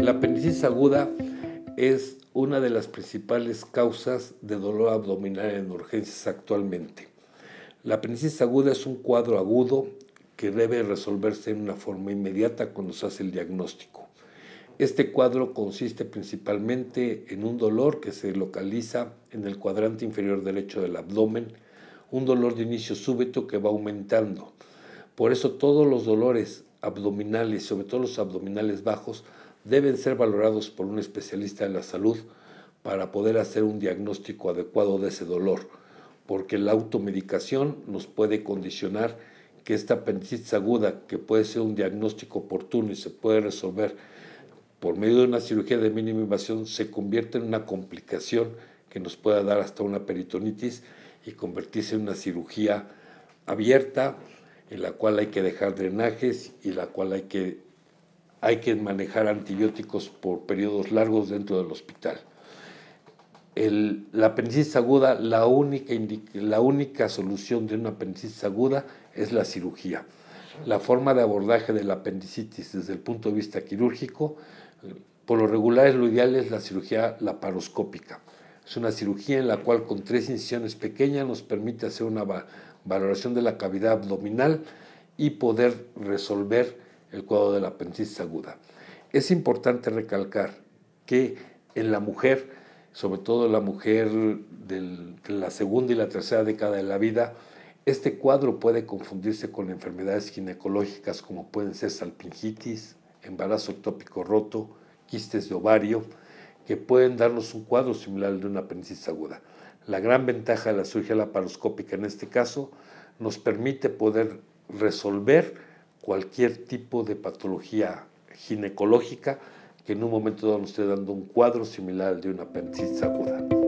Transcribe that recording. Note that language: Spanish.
La apendicitis aguda es una de las principales causas de dolor abdominal en urgencias actualmente. La apendicitis aguda es un cuadro agudo que debe resolverse en una forma inmediata cuando se hace el diagnóstico. Este cuadro consiste principalmente en un dolor que se localiza en el cuadrante inferior derecho del abdomen, un dolor de inicio súbito que va aumentando. Por eso todos los dolores abdominales, sobre todo los abdominales bajos, deben ser valorados por un especialista en la salud para poder hacer un diagnóstico adecuado de ese dolor, porque la automedicación nos puede condicionar que esta apendicitis aguda, que puede ser un diagnóstico oportuno y se puede resolver por medio de una cirugía de mínima invasión, se convierte en una complicación que nos pueda dar hasta una peritonitis y convertirse en una cirugía abierta en la cual hay que dejar drenajes y la cual hay que hay que manejar antibióticos por periodos largos dentro del hospital. la apendicitis aguda, la única, la única solución de una apendicitis aguda es la cirugía. La forma de abordaje de la apendicitis desde el punto de vista quirúrgico, por lo regular es lo ideal es la cirugía laparoscópica. Es una cirugía en la cual con tres incisiones pequeñas nos permite hacer una valoración de la cavidad abdominal y poder resolver el cuadro de la apendicitis aguda. Es importante recalcar que en la mujer, sobre todo en la mujer de la segunda y la tercera década de la vida, este cuadro puede confundirse con enfermedades ginecológicas como pueden ser salpingitis, embarazo ectópico roto, quistes de ovario, que pueden darnos un cuadro similar de una apendicitis aguda. La gran ventaja de la cirugía laparoscópica en este caso nos permite poder resolver cualquier tipo de patología ginecológica que en un momento dado nos esté dando un cuadro similar al de una apendicitis aguda.